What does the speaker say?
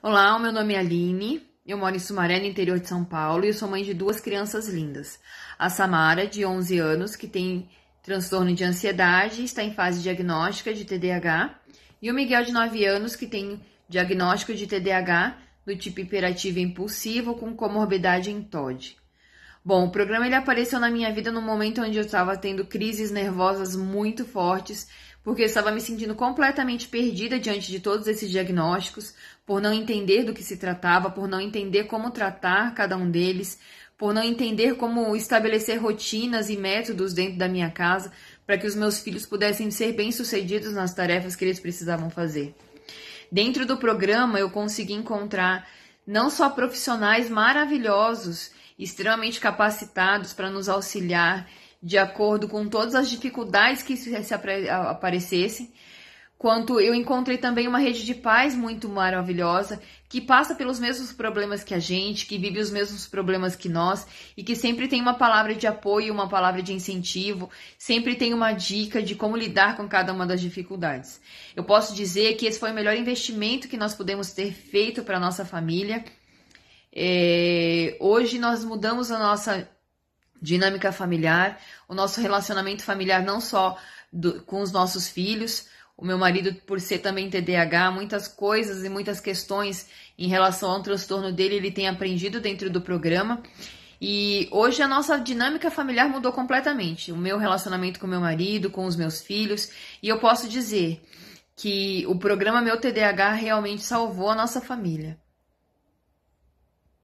Olá, meu nome é Aline, eu moro em Sumaré, no interior de São Paulo, e sou mãe de duas crianças lindas. A Samara, de 11 anos, que tem transtorno de ansiedade, está em fase diagnóstica de TDAH, e o Miguel, de 9 anos, que tem diagnóstico de TDAH do tipo hiperativo e impulsivo com comorbidade em TOD. Bom, o programa ele apareceu na minha vida no momento onde eu estava tendo crises nervosas muito fortes, porque eu estava me sentindo completamente perdida diante de todos esses diagnósticos, por não entender do que se tratava, por não entender como tratar cada um deles, por não entender como estabelecer rotinas e métodos dentro da minha casa para que os meus filhos pudessem ser bem-sucedidos nas tarefas que eles precisavam fazer. Dentro do programa, eu consegui encontrar não só profissionais maravilhosos, extremamente capacitados para nos auxiliar de acordo com todas as dificuldades que se aparecessem. Quanto eu encontrei também uma rede de paz muito maravilhosa, que passa pelos mesmos problemas que a gente, que vive os mesmos problemas que nós e que sempre tem uma palavra de apoio, uma palavra de incentivo, sempre tem uma dica de como lidar com cada uma das dificuldades. Eu posso dizer que esse foi o melhor investimento que nós pudemos ter feito para nossa família. É, hoje nós mudamos a nossa dinâmica familiar, o nosso relacionamento familiar não só do, com os nossos filhos, o meu marido, por ser também TDAH, muitas coisas e muitas questões em relação ao transtorno dele, ele tem aprendido dentro do programa. E hoje a nossa dinâmica familiar mudou completamente. O meu relacionamento com meu marido, com os meus filhos, e eu posso dizer que o programa Meu TDAH realmente salvou a nossa família.